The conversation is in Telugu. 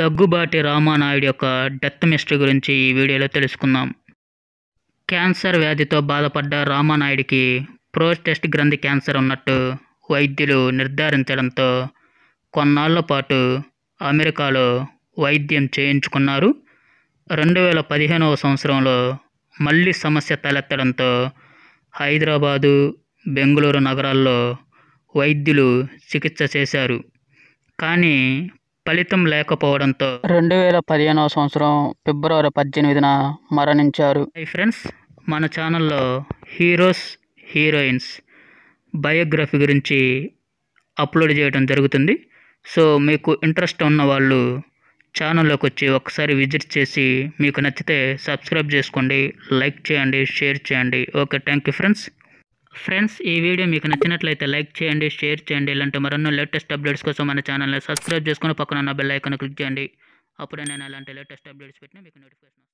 దగ్గుబాటి రామానాయుడు యొక్క డెత్ మిస్టరీ గురించి ఈ వీడియోలో తెలుసుకుందాం క్యాన్సర్ వ్యాధితో బాధపడ్డ రామానాయుడికి ప్రోస్టెస్ట్ గ్రంథి క్యాన్సర్ ఉన్నట్టు వైద్యులు నిర్ధారించడంతో కొన్నాళ్ల పాటు అమెరికాలో వైద్యం చేయించుకున్నారు రెండు వేల పదిహేనవ సంవత్సరంలో మళ్ళీ సమస్య తలెత్తడంతో హైదరాబాదు బెంగళూరు నగరాల్లో వైద్యులు చికిత్స చేశారు కానీ ఫలితం లేకపోవడంతో రెండు వేల పదిహేనవ సంవత్సరం ఫిబ్రవరి పద్దెనిమిదిన మరణించారు హై ఫ్రెండ్స్ మన ఛానల్లో హీరోస్ హీరోయిన్స్ బయోగ్రఫీ గురించి అప్లోడ్ చేయడం జరుగుతుంది సో మీకు ఇంట్రెస్ట్ ఉన్న వాళ్ళు ఛానల్లోకి వచ్చి ఒకసారి విజిట్ చేసి మీకు నచ్చితే సబ్స్క్రైబ్ చేసుకోండి లైక్ చేయండి షేర్ చేయండి okay thank you friends friends ఈ వీడియో మీకు నచ్చినట్లయితే లైక్ చేయండి షేర్ చేయండి ఇలాంటి మరెన్నో లేటెస్ట్ అప్డేట్స్ కోసం మన ఛానల్ని సబ్స్క్రైబ్ చేసుకుని పక్కన ఉన్న బెల్ ఐకాన్ క్లిక్ చేయండి అప్పుడే నేను అలాంటి లేటెస్ట్ అప్డేట్స్ పెట్టినా మీకు నోటిఫికేషన్